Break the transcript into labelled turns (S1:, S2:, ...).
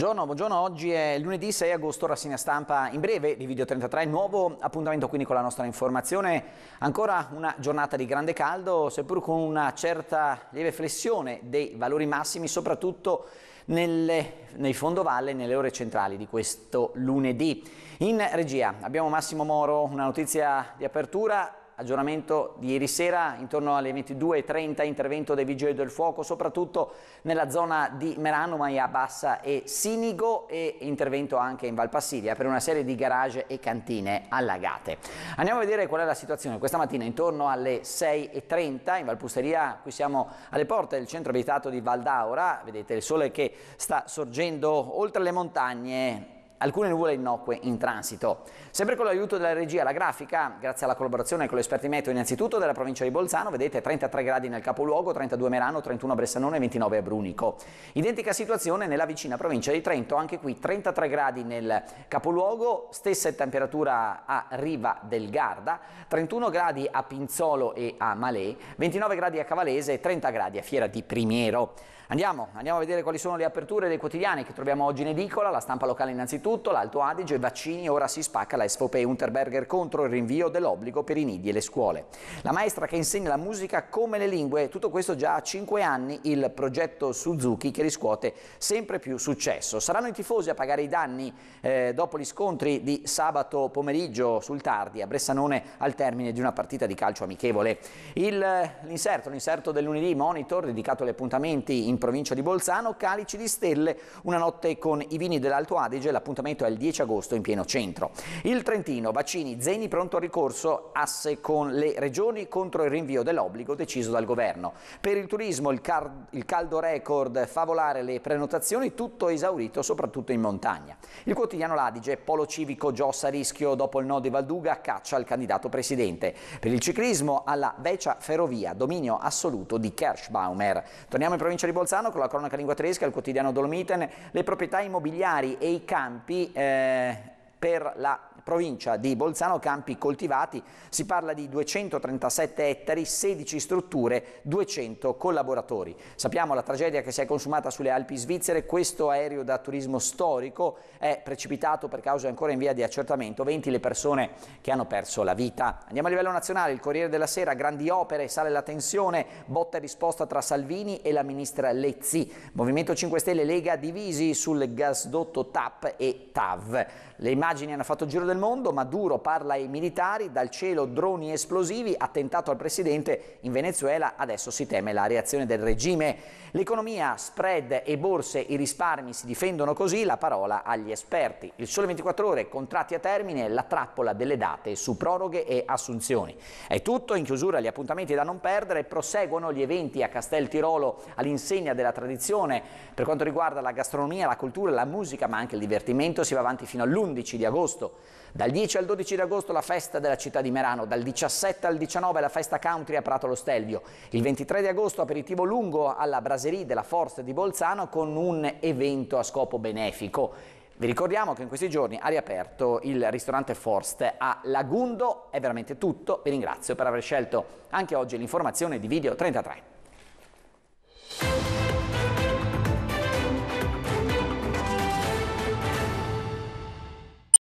S1: Buongiorno, buongiorno, oggi è lunedì 6 agosto, rassegna stampa in breve di Video 33, nuovo appuntamento quindi con la nostra informazione, ancora una giornata di grande caldo, seppur con una certa lieve flessione dei valori massimi, soprattutto nelle, nei fondovalle nelle ore centrali di questo lunedì. In regia abbiamo Massimo Moro, una notizia di apertura, aggiornamento di ieri sera intorno alle 22.30 intervento dei Vigili del Fuoco soprattutto nella zona di Merano, Maia Bassa e Sinigo e intervento anche in Valpassiria per una serie di garage e cantine allagate. Andiamo a vedere qual è la situazione questa mattina intorno alle 6.30 in Valpusteria, qui siamo alle porte del centro abitato di Valdaura, vedete il sole che sta sorgendo oltre le montagne alcune nuvole innocue in transito. Sempre con l'aiuto della regia, la grafica, grazie alla collaborazione con l'esperti meteo innanzitutto della provincia di Bolzano, vedete 33 gradi nel capoluogo, 32 a Merano, 31 a Bressanone, 29 a Brunico. Identica situazione nella vicina provincia di Trento, anche qui 33 gradi nel capoluogo, stessa temperatura a Riva del Garda, 31 gradi a Pinzolo e a Malè, 29 gradi a Cavalese e 30 gradi a Fiera di Primiero. Andiamo, andiamo a vedere quali sono le aperture dei quotidiani che troviamo oggi in edicola, la stampa locale innanzitutto, tutto l'Alto Adige vaccini, ora si spacca la SVP Unterberger contro il rinvio dell'obbligo per i nidi e le scuole. La maestra che insegna la musica come le lingue, tutto questo già a 5 anni il progetto Suzuki che riscuote sempre più successo. Saranno i tifosi a pagare i danni eh, dopo gli scontri di sabato pomeriggio sul tardi a Bressanone al termine di una partita di calcio amichevole. l'inserto, l'inserto del lunedì Monitor dedicato agli appuntamenti in provincia di Bolzano, calici di stelle, una notte con i vini dell'Alto Adige, l'appuntamento l'appuntamento è il 10 agosto in pieno centro. Il Trentino, vaccini, Zeni pronto a ricorso, asse con le regioni contro il rinvio dell'obbligo deciso dal governo. Per il turismo il, il caldo record favolare le prenotazioni, tutto esaurito soprattutto in montagna. Il quotidiano Ladige, polo civico Giossa rischio dopo il no di Valduga, caccia al candidato presidente. Per il ciclismo alla Vecia Ferrovia, dominio assoluto di Kerschbaumer. Torniamo in provincia di Bolzano con la cronaca lingua tedesca, il quotidiano Dolomiten, le proprietà immobiliari e i campi campi eh, per la provincia di Bolzano campi coltivati, si parla di 237 ettari, 16 strutture, 200 collaboratori. Sappiamo la tragedia che si è consumata sulle Alpi svizzere, questo aereo da turismo storico è precipitato per cause ancora in via di accertamento, 20 le persone che hanno perso la vita. Andiamo a livello nazionale, il Corriere della Sera, grandi opere, sale la tensione, botta e risposta tra Salvini e la ministra Lezzi. Movimento 5 Stelle Lega divisi sul gasdotto TAP e TAV. Le immagini Immagini hanno fatto il giro del mondo, Maduro parla ai militari, dal cielo droni esplosivi, attentato al presidente in Venezuela, adesso si teme la reazione del regime. L'economia, spread e borse, i risparmi si difendono così, la parola agli esperti. Il sole 24 ore, contratti a termine, la trappola delle date su proroghe e assunzioni. È tutto, in chiusura gli appuntamenti da non perdere, proseguono gli eventi a Castel Tirolo all'insegna della tradizione per quanto riguarda la gastronomia, la cultura, la musica ma anche il divertimento, si va avanti fino all'11 di agosto, dal 10 al 12 di agosto la festa della città di Merano, dal 17 al 19 la festa country a Prato lo Stelvio, il 23 di agosto aperitivo lungo alla Braserie della Forza di Bolzano con un evento a scopo benefico. Vi ricordiamo che in questi giorni ha riaperto il ristorante Forst a Lagundo, è veramente tutto, vi ringrazio per aver scelto anche oggi l'informazione di Video 33.